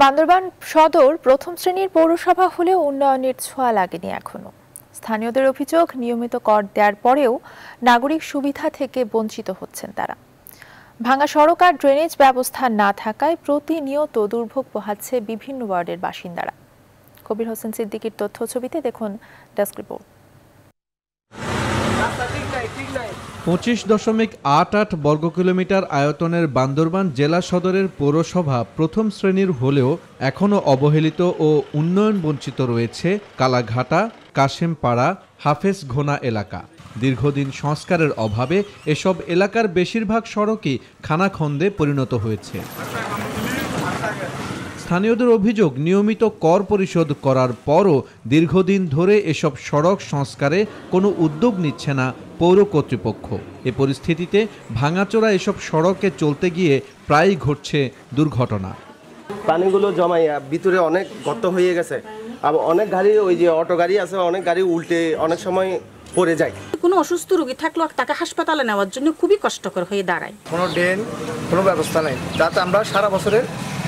বান্দরবান সদর প্রথম শ্রেণীর পৌরসভা হলেও উন্নয়নের ছোঁয়া লাগেনি এখনও স্থানীয়দের অভিযোগ নিয়মিত কর দেওয়ার পরেও নাগরিক সুবিধা থেকে বঞ্চিত হচ্ছেন তারা ভাঙা সড়ক আর ড্রেনেজ ব্যবস্থা না থাকায় প্রতিনিয়ত দুর্ভোগ পোহাচ্ছে বিভিন্ন ওয়ার্ডের বাসিন্দারা কবির হোসেন সিদ্দিকীর তথ্য ছবিতে দেখুন ডেস্ক রিপোর্ট পঁচিশ দশমিক আট আট বর্গ কিলোমিটার আয়তনের বান্দরবান জেলা সদরের পৌরসভা প্রথম শ্রেণীর হলেও এখনও অবহেলিত ও উন্নয়ন বঞ্চিত রয়েছে কালাঘাটা কাশেমপাড়া হাফেজ ঘোনা এলাকা দীর্ঘদিন সংস্কারের অভাবে এসব এলাকার বেশিরভাগ সড়কই খানাখন্দে পরিণত হয়েছে স্থানীয়দের অভিযোগ নিয়মিত কর পরিশোধ করার পরও দীর্ঘদিন ধরে এসব সড়ক সংস্কারে কোনো উদ্যোগ নিচ্ছে না পৌর কর্তৃপক্ষ এ পরিস্থিতিতে ভাঙাচোরা এসব সড়কে চলতে গিয়ে প্রায়ই ঘটছে দুর্ঘটনা পানিগুলো জমাইয়া ভিতরে অনেক গর্ত হয়ে গেছে আর অনেক গাড়ি ওই যে অটো গাড়ি আছে অনেক গাড়ি উল্টে অনেক সময় পড়ে যায় কোনো অসুস্থ রোগী থাকলেও তাকে হাসপাতালে নেওয়ার জন্য খুবই কষ্টকর হয়ে দাঁড়ায় কোনো ড্রেন কোনো ব্যবস্থা নেই যাতে আমরা সারা বছরের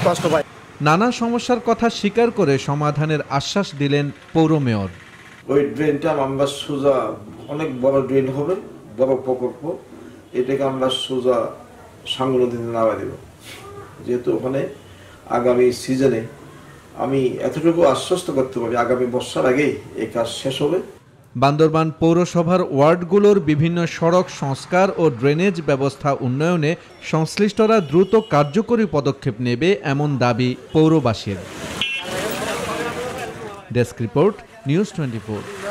কষ্ট পাই নানা সমস্যার কথা স্বীকার করে সমাধানের আশ্বাস দিলেন পৌর মেয়র ওই ড্রেনটা আমরা সোজা অনেক বড় ড্রেন হবে বড় প্রকল্প এটাকে আমরা সোজা সাঙ্গ নদীতে নামা দেব যেহেতু ওখানে আগামী সিজনে আমি এতটুকু আশ্বস্ত করতে পারি আগামী বর্ষার আগেই এই কাজ শেষ হবে বান্দরবান পৌরসভার ওয়ার্ডগুলোর বিভিন্ন সড়ক সংস্কার ও ড্রেনেজ ব্যবস্থা উন্নয়নে সংশ্লিষ্টরা দ্রুত কার্যকরী পদক্ষেপ নেবে এমন দাবি পৌরবাসীর ডেস্ক রিপোর্ট নিউজ টোয়েন্টি